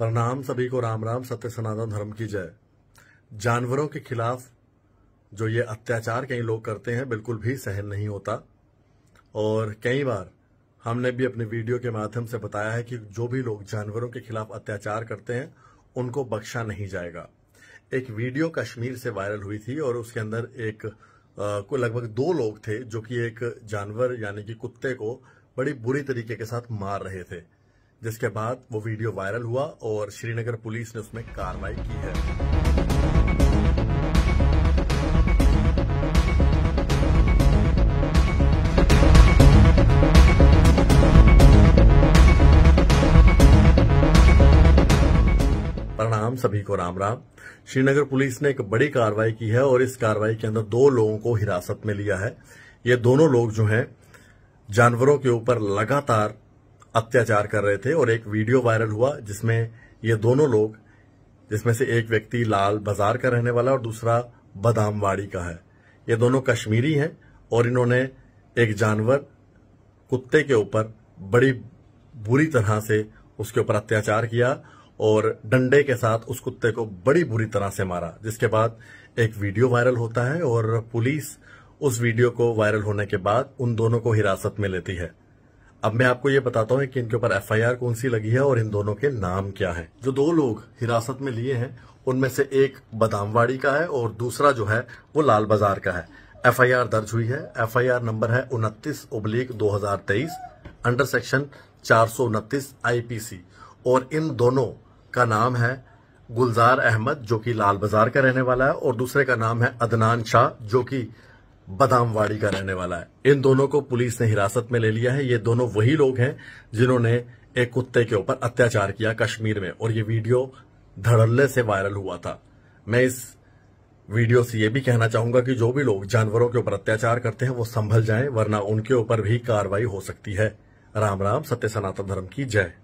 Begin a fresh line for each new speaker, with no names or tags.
प्रणाम सभी को राम राम सत्य सनातन धर्म की जय जानवरों के खिलाफ जो ये अत्याचार कई लोग करते हैं बिल्कुल भी सहन नहीं होता और कई बार हमने भी अपने वीडियो के माध्यम से बताया है कि जो भी लोग जानवरों के खिलाफ अत्याचार करते हैं उनको बख्शा नहीं जाएगा एक वीडियो कश्मीर से वायरल हुई थी और उसके अंदर एक को लगभग दो लोग थे जो कि एक जानवर यानी कि कुत्ते को बड़ी बुरी तरीके के साथ मार रहे थे जिसके बाद वो वीडियो वायरल हुआ और श्रीनगर पुलिस ने उसमें कार्रवाई की है प्रणाम सभी को राम राम श्रीनगर पुलिस ने एक बड़ी कार्रवाई की है और इस कार्रवाई के अंदर दो लोगों को हिरासत में लिया है ये दोनों लोग जो हैं जानवरों के ऊपर लगातार अत्याचार कर रहे थे और एक वीडियो वायरल हुआ जिसमें ये दोनों लोग जिसमें से एक व्यक्ति लाल बाजार का रहने वाला और दूसरा बदामवाड़ी का है ये दोनों कश्मीरी हैं और इन्होंने एक जानवर कुत्ते के ऊपर बड़ी बुरी तरह से उसके ऊपर अत्याचार किया और डंडे के साथ उस कुत्ते को बड़ी बुरी तरह से मारा जिसके बाद एक वीडियो वायरल होता है और पुलिस उस वीडियो को वायरल होने के बाद उन दोनों को हिरासत में लेती है अब मैं आपको ये बताता हूँ कि इनके ऊपर एफआईआर कौन सी लगी है और इन दोनों के नाम क्या है जो दो लोग हिरासत में लिए हैं उनमें से एक बदामवाड़ी का है और दूसरा जो है वो लाल बाजार का है एफआईआर दर्ज हुई है एफआईआर नंबर है उनतीस उबलीक दो अंडर सेक्शन चार सौ उनतीस और इन दोनों का नाम है गुलजार अहमद जो कि लाल बाजार का रहने वाला है और दूसरे का नाम है अदनान शाह जो कि बदामवाड़ी का रहने वाला है इन दोनों को पुलिस ने हिरासत में ले लिया है ये दोनों वही लोग हैं जिन्होंने एक कुत्ते के ऊपर अत्याचार किया कश्मीर में और ये वीडियो धड़ल्ले से वायरल हुआ था मैं इस वीडियो से ये भी कहना चाहूंगा कि जो भी लोग जानवरों के ऊपर अत्याचार करते हैं वो संभल जाएं वरना उनके ऊपर भी कार्रवाई हो सकती है राम राम सत्य सनातन धर्म की जय